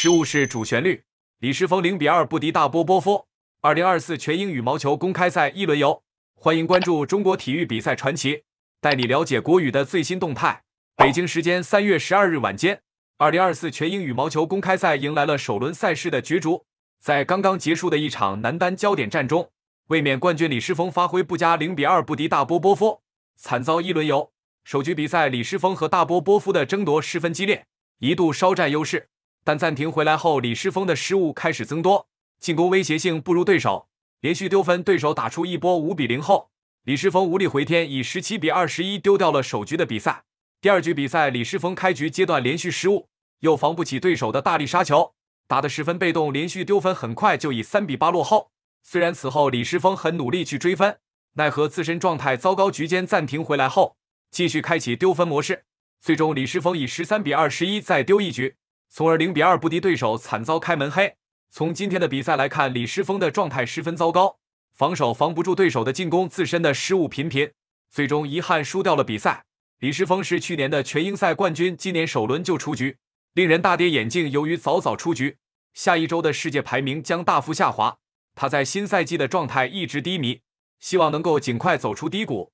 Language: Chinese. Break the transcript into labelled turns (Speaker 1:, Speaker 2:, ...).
Speaker 1: 失误是主旋律，李诗沣零比二不敌大波波夫。二零二四全英羽毛球公开赛一轮游，欢迎关注中国体育比赛传奇，带你了解国羽的最新动态。北京时间三月十二日晚间，二零二四全英羽毛球公开赛迎来了首轮赛事的角逐。在刚刚结束的一场男单焦点战中，卫冕冠军李诗沣发挥不佳，零比二不敌大波波夫，惨遭一轮游。首局比赛，李诗沣和大波波夫的争夺十分激烈，一度稍占优势。但暂停回来后，李诗沣的失误开始增多，进攻威胁性不如对手，连续丢分。对手打出一波五比零后，李诗沣无力回天，以十七比二十一丢掉了首局的比赛。第二局比赛，李诗沣开局阶段连续失误，又防不起对手的大力杀球，打得十分被动，连续丢分，很快就以三比八落后。虽然此后李诗沣很努力去追分，奈何自身状态糟糕，局间暂停回来后，继续开启丢分模式，最终李诗沣以十三比二十一再丢一局。从而零比二不敌对手，惨遭开门黑。从今天的比赛来看，李诗沣的状态十分糟糕，防守防不住对手的进攻，自身的失误频频，最终遗憾输掉了比赛。李诗沣是去年的全英赛冠军，今年首轮就出局，令人大跌眼镜。由于早早出局，下一周的世界排名将大幅下滑。他在新赛季的状态一直低迷，希望能够尽快走出低谷。